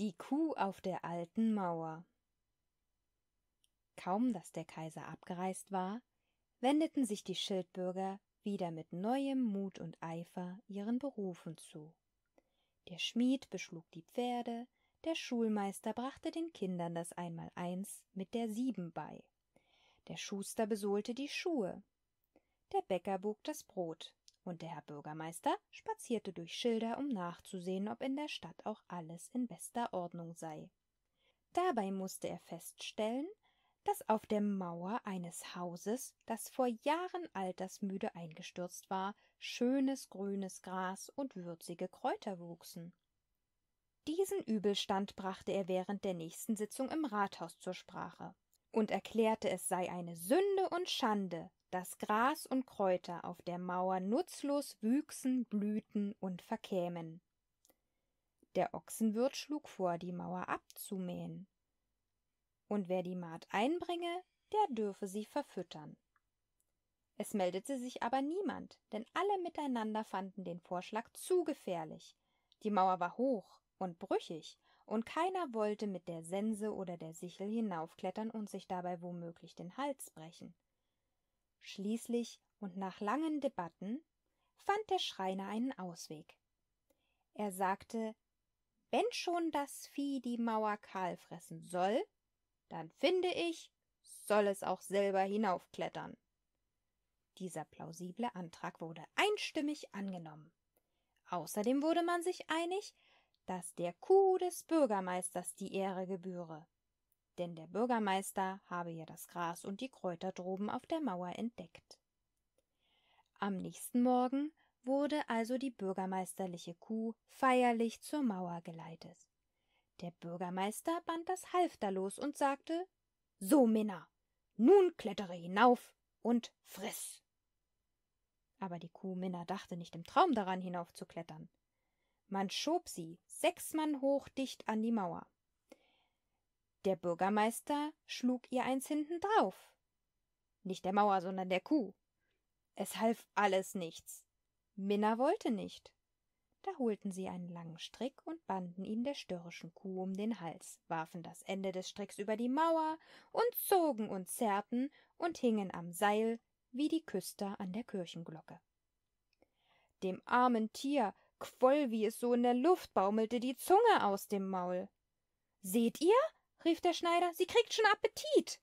Die Kuh auf der alten Mauer Kaum dass der Kaiser abgereist war, wendeten sich die Schildbürger wieder mit neuem Mut und Eifer ihren Berufen zu. Der Schmied beschlug die Pferde, der Schulmeister brachte den Kindern das Einmaleins mit der Sieben bei, der Schuster besohlte die Schuhe, der Bäcker bog das Brot, und der Herr Bürgermeister spazierte durch Schilder, um nachzusehen, ob in der Stadt auch alles in bester Ordnung sei. Dabei mußte er feststellen, dass auf der Mauer eines Hauses, das vor Jahren altersmüde eingestürzt war, schönes grünes Gras und würzige Kräuter wuchsen. Diesen Übelstand brachte er während der nächsten Sitzung im Rathaus zur Sprache und erklärte, es sei eine Sünde und Schande, dass Gras und Kräuter auf der Mauer nutzlos wüchsen, blühten und verkämen. Der Ochsenwirt schlug vor, die Mauer abzumähen. Und wer die Maat einbringe, der dürfe sie verfüttern. Es meldete sich aber niemand, denn alle miteinander fanden den Vorschlag zu gefährlich. Die Mauer war hoch und brüchig, und keiner wollte mit der Sense oder der Sichel hinaufklettern und sich dabei womöglich den Hals brechen. Schließlich und nach langen Debatten fand der Schreiner einen Ausweg. Er sagte, wenn schon das Vieh die Mauer kahl fressen soll, dann finde ich, soll es auch selber hinaufklettern. Dieser plausible Antrag wurde einstimmig angenommen. Außerdem wurde man sich einig, dass der Kuh des Bürgermeisters die Ehre gebühre denn der Bürgermeister habe ja das Gras und die Kräuter droben auf der Mauer entdeckt. Am nächsten Morgen wurde also die bürgermeisterliche Kuh feierlich zur Mauer geleitet. Der Bürgermeister band das Halfter los und sagte So, Minna, nun klettere hinauf und friss. Aber die Kuh Minna dachte nicht im Traum daran, hinaufzuklettern. Man schob sie sechs Mann hoch dicht an die Mauer. Der Bürgermeister schlug ihr eins hinten drauf. Nicht der Mauer, sondern der Kuh. Es half alles nichts. Minna wollte nicht. Da holten sie einen langen Strick und banden ihn der störrischen Kuh um den Hals, warfen das Ende des Stricks über die Mauer und zogen und zerrten und hingen am Seil wie die Küster an der Kirchenglocke. Dem armen Tier quoll, wie es so in der Luft baumelte, die Zunge aus dem Maul. Seht ihr? rief der Schneider, sie kriegt schon Appetit.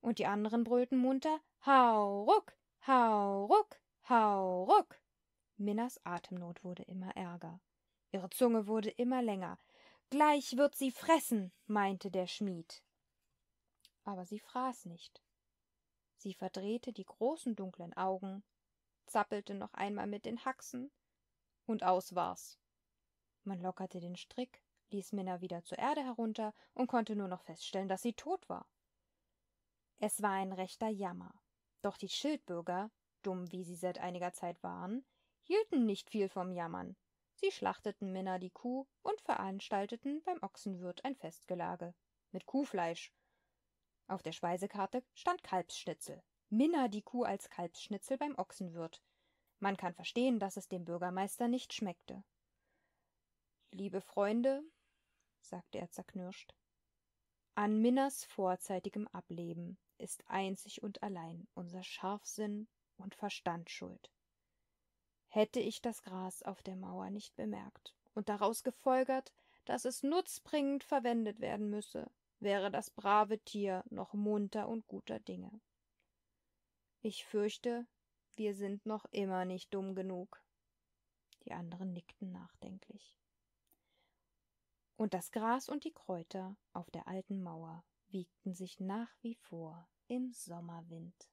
Und die anderen brüllten munter Hau ruck, hau ruck, hau ruck. Minnas Atemnot wurde immer ärger. Ihre Zunge wurde immer länger. Gleich wird sie fressen, meinte der Schmied. Aber sie fraß nicht. Sie verdrehte die großen dunklen Augen, zappelte noch einmal mit den Haxen, und aus war's. Man lockerte den Strick, ließ Minna wieder zur Erde herunter und konnte nur noch feststellen, dass sie tot war. Es war ein rechter Jammer. Doch die Schildbürger, dumm wie sie seit einiger Zeit waren, hielten nicht viel vom Jammern. Sie schlachteten Minna die Kuh und veranstalteten beim Ochsenwirt ein Festgelage. Mit Kuhfleisch. Auf der Speisekarte stand Kalbsschnitzel. Minna die Kuh als Kalbsschnitzel beim Ochsenwirt. Man kann verstehen, dass es dem Bürgermeister nicht schmeckte. Liebe Freunde, sagte er zerknirscht. An Minnas vorzeitigem Ableben ist einzig und allein unser Scharfsinn und Verstand schuld. Hätte ich das Gras auf der Mauer nicht bemerkt und daraus gefolgert, dass es nutzbringend verwendet werden müsse, wäre das brave Tier noch munter und guter Dinge. Ich fürchte, wir sind noch immer nicht dumm genug. Die anderen nickten nachdenklich und das Gras und die Kräuter auf der alten Mauer wiegten sich nach wie vor im Sommerwind.